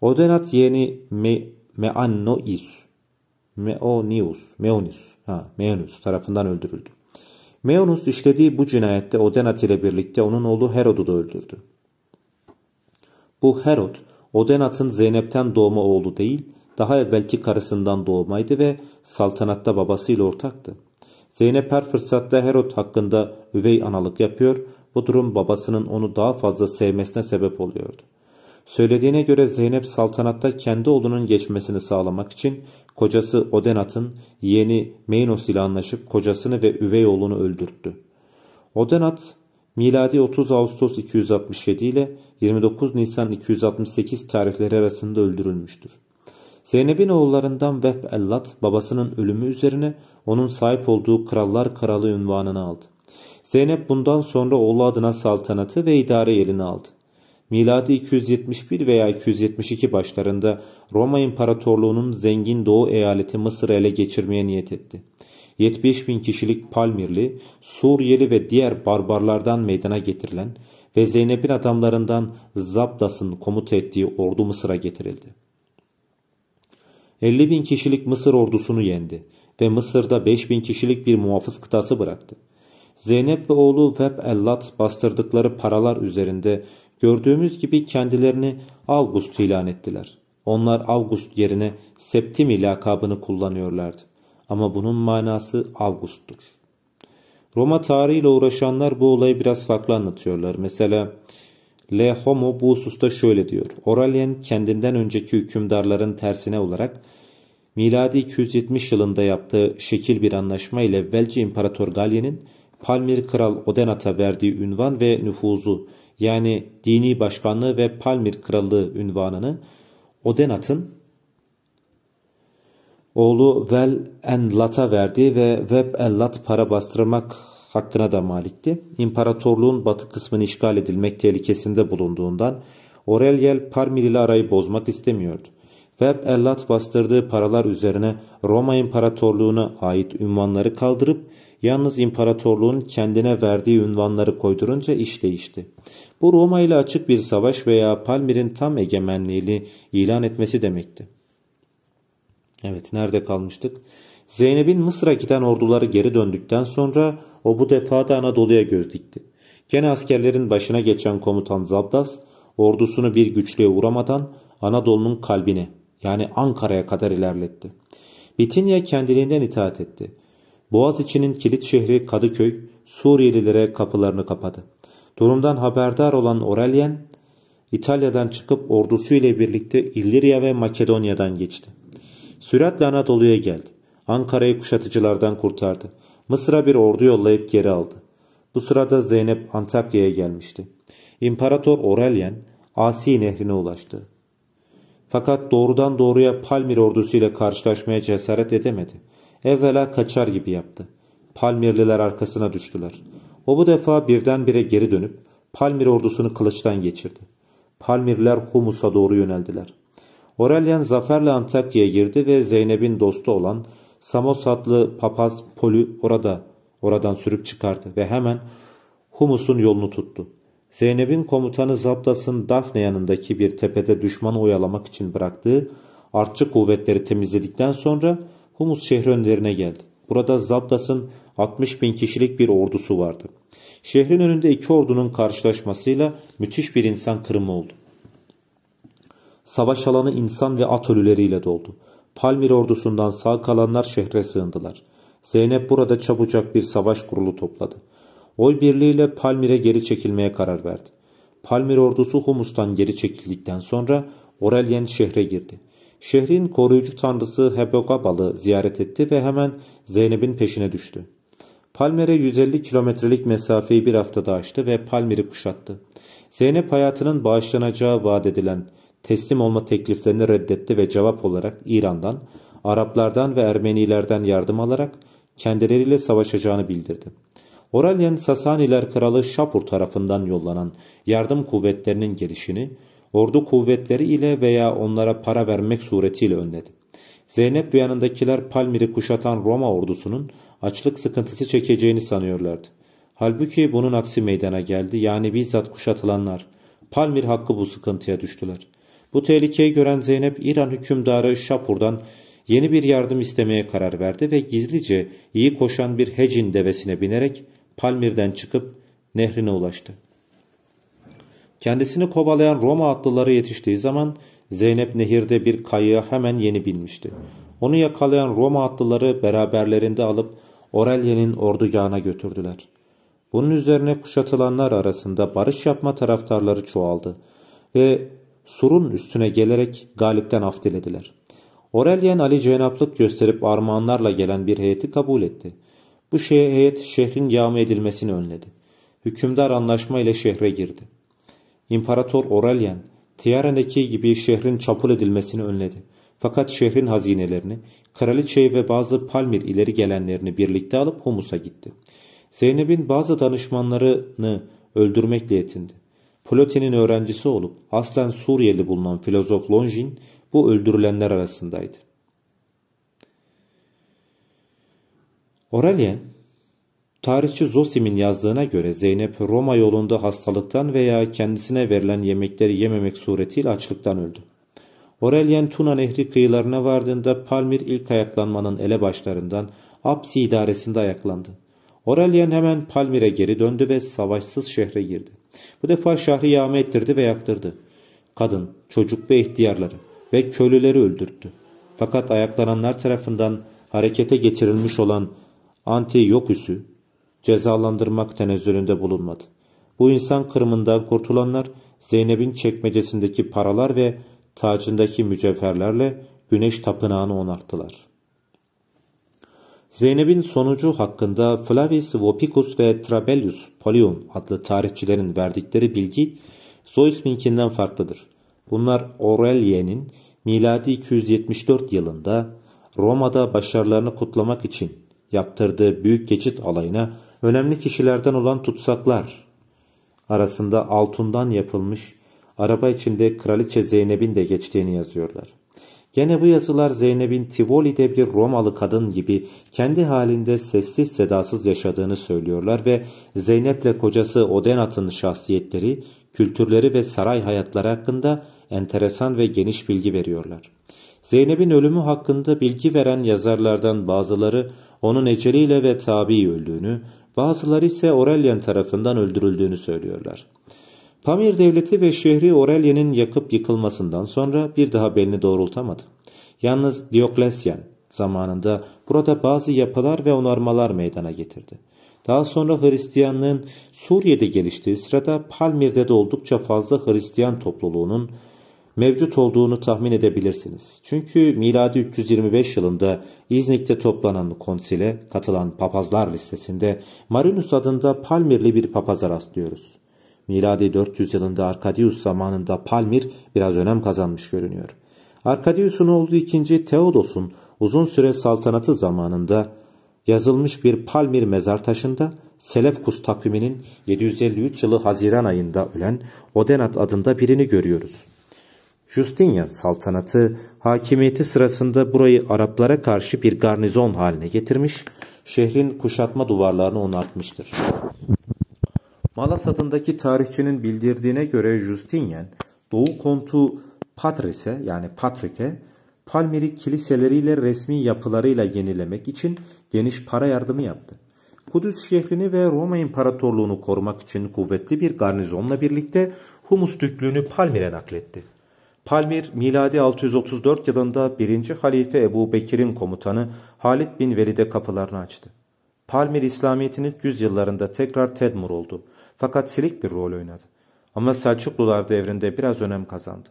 Odenat yeğeni Me Meannois, Meonius, Meonius, ha, Meonius tarafından öldürüldü. Meonius işlediği bu cinayette Odenat ile birlikte onun oğlu Herod'u da öldürdü. Bu Herod, Odenat'ın Zeynep'ten doğma oğlu değil, daha evvelki karısından doğmaydı ve saltanatta babasıyla ortaktı. Zeynep her fırsatta Herod hakkında üvey analık yapıyor, bu durum babasının onu daha fazla sevmesine sebep oluyordu. Söylediğine göre Zeynep saltanatta kendi oğlunun geçmesini sağlamak için kocası Odenat'ın yeğeni Meynos ile anlaşıp kocasını ve üvey oğlunu öldürttü. Odenat miladi 30 Ağustos 267 ile 29 Nisan 268 tarihleri arasında öldürülmüştür. Zeynep'in oğullarından Vehb Ellat babasının ölümü üzerine onun sahip olduğu Krallar Kralı ünvanını aldı. Zeynep bundan sonra oğlu adına saltanatı ve idare yerini aldı. Miladi 271 veya 272 başlarında Roma İmparatorluğu'nun zengin doğu eyaleti Mısır'ı ele geçirmeye niyet etti. 75 bin kişilik Palmirli, Suriyeli ve diğer barbarlardan meydana getirilen ve Zeynep'in adamlarından Zabdas'ın komuta ettiği ordu Mısır'a getirildi. 50 bin kişilik Mısır ordusunu yendi ve Mısır'da 5 bin kişilik bir muhafız kıtası bıraktı. Zeynep ve oğlu Veb Ellat bastırdıkları paralar üzerinde gördüğümüz gibi kendilerini Avgust ilan ettiler. Onlar Avgust yerine Septimi lakabını kullanıyorlardı ama bunun manası Avgust'tur. Roma tarihiyle uğraşanlar bu olayı biraz farklı anlatıyorlar. Mesela Le Homo bu hususta şöyle diyor. Oralien, kendinden önceki hükümdarların tersine olarak miladi 270 yılında yaptığı şekil bir anlaşma ile Velci İmparator Galyen'in Palmir Kral Odenat'a verdiği ünvan ve nüfuzu yani dini başkanlığı ve Palmir Krallığı ünvanını Odenat'ın oğlu Vel Enlat'a verdi ve Veb Enlat para bastırmak hakkına da malikti. İmparatorluğun batı kısmını işgal edilmek tehlikesinde bulunduğundan Aureliel Parmil arayı bozmak istemiyordu. Veb Ellat bastırdığı paralar üzerine Roma İmparatorluğu'na ait ünvanları kaldırıp yalnız imparatorluğun kendine verdiği ünvanları koydurunca iş değişti. Bu Roma ile açık bir savaş veya Palmir'in tam egemenliğini ilan etmesi demekti. Evet nerede kalmıştık? Zeynep'in Mısır'a giden orduları geri döndükten sonra o bu defa da Anadolu'ya göz dikti. Gene askerlerin başına geçen komutan Zabdas ordusunu bir güçlüğe uğramadan Anadolu'nun kalbine yani Ankara'ya kadar ilerletti. Bitinya kendiliğinden itaat etti. Boğaziçi'nin kilit şehri Kadıköy Suriyelilere kapılarını kapadı. Durumdan haberdar olan Aurelien İtalya'dan çıkıp ordusu ile birlikte İllyria ve Makedonya'dan geçti. Süratle Anadolu'ya geldi. Ankara'yı kuşatıcılardan kurtardı. Mısır'a bir ordu yollayıp geri aldı. Bu sırada Zeynep Antakya'ya gelmişti. İmparator Aurelian Asi nehrine ulaştı. Fakat doğrudan doğruya Palmir ordusuyla karşılaşmaya cesaret edemedi. Evvela kaçar gibi yaptı. Palmirliler arkasına düştüler. O bu defa birdenbire geri dönüp Palmir ordusunu kılıçtan geçirdi. Palmirliler Humus'a doğru yöneldiler. Aurelian zaferle Antakya'ya girdi ve Zeynep'in dostu olan Samosatlı papaz Polü orada oradan sürüp çıkardı ve hemen Humus'un yolunu tuttu. Zeynep'in komutanı Zabdas'ın Dafne yanındaki bir tepede düşmanı oyalamak için bıraktığı artçı kuvvetleri temizledikten sonra Humus şehri önlerine geldi. Burada Zabdas'ın 60 bin kişilik bir ordusu vardı. Şehrin önünde iki ordunun karşılaşmasıyla müthiş bir insan kırımı oldu. Savaş alanı insan ve at ölüleriyle doldu. Palmir ordusundan sağ kalanlar şehre sığındılar. Zeynep burada çabucak bir savaş kurulu topladı. Oy birliğiyle Palmir'e geri çekilmeye karar verdi. Palmir ordusu Humus'tan geri çekildikten sonra Orelyen şehre girdi. Şehrin koruyucu tanrısı Hepokabal'ı ziyaret etti ve hemen Zeynep'in peşine düştü. Palmire 150 kilometrelik mesafeyi bir haftada aştı ve Palmir'i kuşattı. Zeynep hayatının bağışlanacağı vaat edilen teslim olma tekliflerini reddetti ve cevap olarak İran'dan, Araplardan ve Ermenilerden yardım alarak kendileriyle savaşacağını bildirdi. Oralyen Sasaniler Kralı Şapur tarafından yollanan yardım kuvvetlerinin gelişini ordu kuvvetleri ile veya onlara para vermek suretiyle önledi. Zeynep ve yanındakiler Palmir'i kuşatan Roma ordusunun açlık sıkıntısı çekeceğini sanıyorlardı. Halbuki bunun aksi meydana geldi yani bizzat kuşatılanlar. Palmir hakkı bu sıkıntıya düştüler. Bu tehlikeyi gören Zeynep İran hükümdarı Şapur'dan yeni bir yardım istemeye karar verdi ve gizlice iyi koşan bir Hecin devesine binerek Palmir'den çıkıp nehrine ulaştı. Kendisini kovalayan Roma atlıları yetiştiği zaman Zeynep nehirde bir kayığa hemen yeni binmişti. Onu yakalayan Roma atlıları beraberlerinde alıp Aurelian'in ordugahına götürdüler. Bunun üzerine kuşatılanlar arasında barış yapma taraftarları çoğaldı ve surun üstüne gelerek Galip'ten af dilediler. Aurelien Ali cenaplık gösterip armağanlarla gelen bir heyeti kabul etti. Bu şey, heyet şehrin yağma edilmesini önledi. Hükümdar anlaşma ile şehre girdi. İmparator Aurelien, Tiyaren'deki gibi şehrin çapul edilmesini önledi. Fakat şehrin hazinelerini, kraliçeyi ve bazı Palmir ileri gelenlerini birlikte alıp Humus'a gitti. Zeynep'in bazı danışmanlarını öldürmekle yetindi. Plotin'in öğrencisi olup aslen Suriyeli bulunan filozof Longin bu öldürülenler arasındaydı. Aurelien, tarihçi Zosim'in yazdığına göre Zeynep Roma yolunda hastalıktan veya kendisine verilen yemekleri yememek suretiyle açlıktan öldü. Aurelien Tuna Nehri kıyılarına vardığında Palmir ilk ayaklanmanın elebaşlarından Apsi idaresinde ayaklandı. Aurelien hemen Palmir'e geri döndü ve savaşsız şehre girdi. Bu defa şahri yağma ettirdi ve yaktırdı. Kadın, çocuk ve ihtiyarları ve köylüleri öldürttü. Fakat ayaklananlar tarafından harekete getirilmiş olan Antiyoküs'ü cezalandırmak tenezzülünde bulunmadı. Bu insan kırımından kurtulanlar Zeynep'in çekmecesindeki paralar ve tacındaki mücevherlerle güneş tapınağını onarttılar.'' Zeynep'in sonucu hakkında Flavius Vopicus ve Trabellius Polion adlı tarihçilerin verdikleri bilgi Zoisminkinden farklıdır. Bunlar Aurelian'in miladi 274 yılında Roma'da başarılarını kutlamak için yaptırdığı büyük geçit alayına önemli kişilerden olan tutsaklar arasında altından yapılmış araba içinde Kraliçe Zeynep'in de geçtiğini yazıyorlar. Gene bu yazılar Zeynep'in Tivoli'de bir Romalı kadın gibi kendi halinde sessiz sedasız yaşadığını söylüyorlar ve Zeynep'le kocası Odenat'ın şahsiyetleri, kültürleri ve saray hayatları hakkında enteresan ve geniş bilgi veriyorlar. Zeynep'in ölümü hakkında bilgi veren yazarlardan bazıları onun eceliyle ve tabi öldüğünü, bazıları ise Aurelian tarafından öldürüldüğünü söylüyorlar. Pamir devleti ve şehri Aurelian'in yakıp yıkılmasından sonra bir daha belini doğrultamadı. Yalnız Dioklesyan zamanında burada bazı yapılar ve onarmalar meydana getirdi. Daha sonra Hristiyanlığın Suriye'de geliştiği sırada Palmir'de de oldukça fazla Hristiyan topluluğunun mevcut olduğunu tahmin edebilirsiniz. Çünkü miladi 325 yılında İznik'te toplanan konsile katılan papazlar listesinde Marinus adında Palmirli bir papaza rastlıyoruz. Miladi 400 yılında Arkadius zamanında Palmir biraz önem kazanmış görünüyor. Arkadius'un oğlu 2. Theodos'un uzun süre saltanatı zamanında yazılmış bir Palmir mezar taşında Selefkus takviminin 753 yılı Haziran ayında ölen Odenat adında birini görüyoruz. Justinian saltanatı hakimiyeti sırasında burayı Araplara karşı bir garnizon haline getirmiş, şehrin kuşatma duvarlarını onartmıştır. Malasadındaki tarihçinin bildirdiğine göre Justinian, Doğu Kontu Patris'e yani Patrick'e Palmiri kiliseleriyle resmi yapılarıyla yenilemek için geniş para yardımı yaptı. Kudüs şehrini ve Roma İmparatorluğunu korumak için kuvvetli bir garnizonla birlikte Humus Düklüğünü Palmir'e nakletti. Palmir, miladi 634 yılında 1. Halife Ebu Bekir'in komutanı Halid bin Velid'e kapılarını açtı. Palmir İslamiyet'in 100 yıllarında tekrar tedmur oldu. Fakat silik bir rol oynadı. Ama Selçuklular devrinde biraz önem kazandı.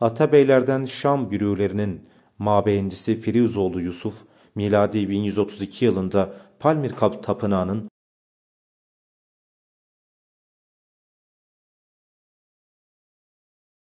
Atabeylerden Şam bürülerinin mabeyincisi Firuzoğlu Yusuf, miladi 1132 yılında Palmir Tapınağı'nın